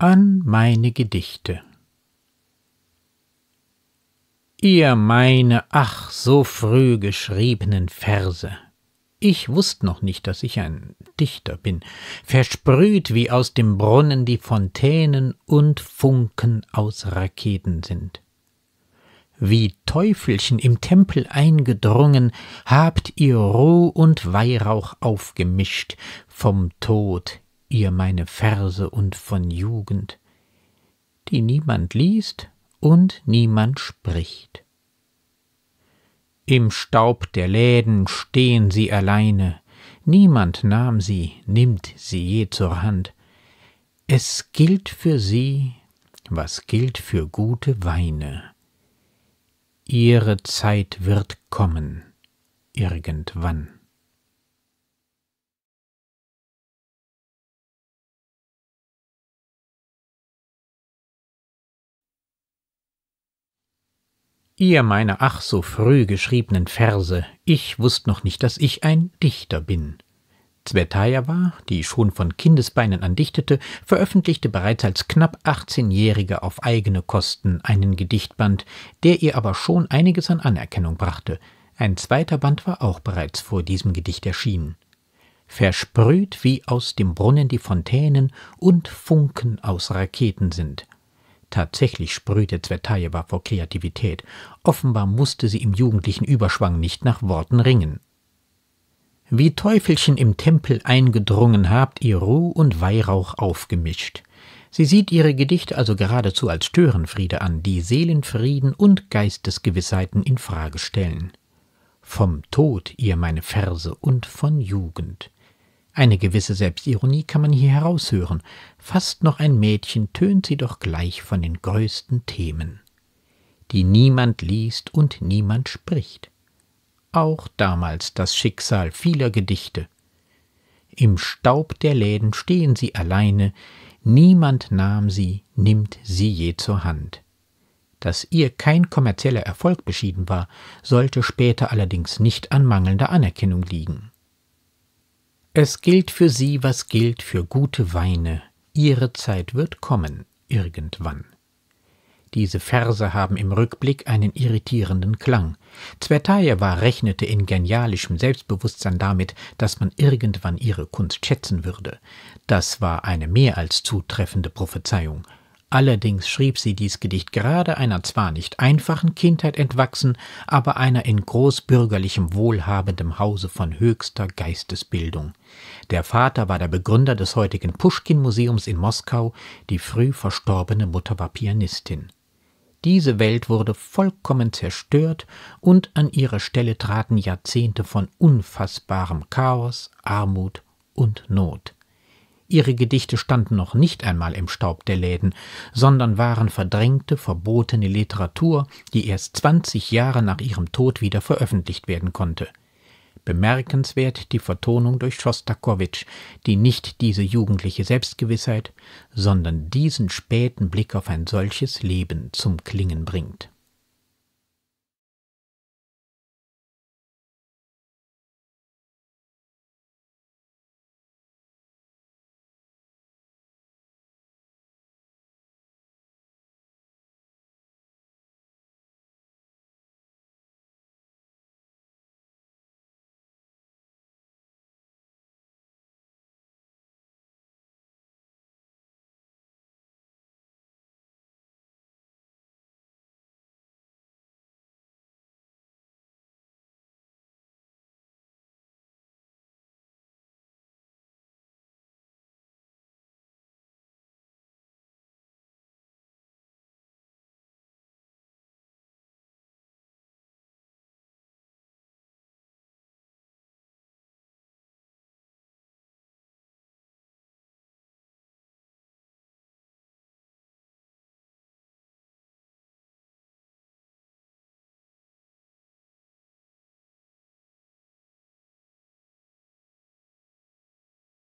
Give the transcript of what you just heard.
an meine Gedichte. Ihr meine ach so früh geschriebenen Verse. Ich wußt noch nicht, daß ich ein Dichter bin, versprüht wie aus dem Brunnen die Fontänen und Funken aus Raketen sind. Wie Teufelchen im Tempel eingedrungen, habt ihr Roh und Weihrauch aufgemischt, vom Tod ihr meine Verse und von Jugend, die niemand liest und niemand spricht. Im Staub der Läden stehen sie alleine, niemand nahm sie, nimmt sie je zur Hand. Es gilt für sie, was gilt für gute Weine. Ihre Zeit wird kommen, irgendwann. ihr meine ach so früh geschriebenen Verse, ich wusst noch nicht, dass ich ein Dichter bin. Zvetajewa, die schon von Kindesbeinen an dichtete, veröffentlichte bereits als knapp 18-Jährige auf eigene Kosten einen Gedichtband, der ihr aber schon einiges an Anerkennung brachte. Ein zweiter Band war auch bereits vor diesem Gedicht erschienen. Versprüht wie aus dem Brunnen die Fontänen und Funken aus Raketen sind, Tatsächlich sprühte Zwetajewa vor Kreativität. Offenbar musste sie im jugendlichen Überschwang nicht nach Worten ringen. Wie Teufelchen im Tempel eingedrungen habt ihr Ruh und Weihrauch aufgemischt. Sie sieht ihre Gedichte also geradezu als Störenfriede an, die Seelenfrieden und Geistesgewissheiten in Frage stellen. Vom Tod ihr meine Verse und von Jugend. Eine gewisse Selbstironie kann man hier heraushören. Fast noch ein Mädchen tönt sie doch gleich von den größten Themen, die niemand liest und niemand spricht. Auch damals das Schicksal vieler Gedichte. Im Staub der Läden stehen sie alleine, niemand nahm sie, nimmt sie je zur Hand. Dass ihr kein kommerzieller Erfolg beschieden war, sollte später allerdings nicht an mangelnder Anerkennung liegen. Es gilt für sie, was gilt für gute Weine. Ihre Zeit wird kommen, irgendwann. Diese Verse haben im Rückblick einen irritierenden Klang. Zvertajewa rechnete in genialischem Selbstbewusstsein damit, dass man irgendwann ihre Kunst schätzen würde. Das war eine mehr als zutreffende Prophezeiung – Allerdings schrieb sie dies Gedicht gerade einer zwar nicht einfachen Kindheit entwachsen, aber einer in großbürgerlichem, wohlhabendem Hause von höchster Geistesbildung. Der Vater war der Begründer des heutigen Puschkin-Museums in Moskau, die früh verstorbene Mutter war Pianistin. Diese Welt wurde vollkommen zerstört und an ihre Stelle traten Jahrzehnte von unfassbarem Chaos, Armut und Not. Ihre Gedichte standen noch nicht einmal im Staub der Läden, sondern waren verdrängte, verbotene Literatur, die erst 20 Jahre nach ihrem Tod wieder veröffentlicht werden konnte. Bemerkenswert die Vertonung durch Schostakowitsch, die nicht diese jugendliche Selbstgewissheit, sondern diesen späten Blick auf ein solches Leben zum Klingen bringt.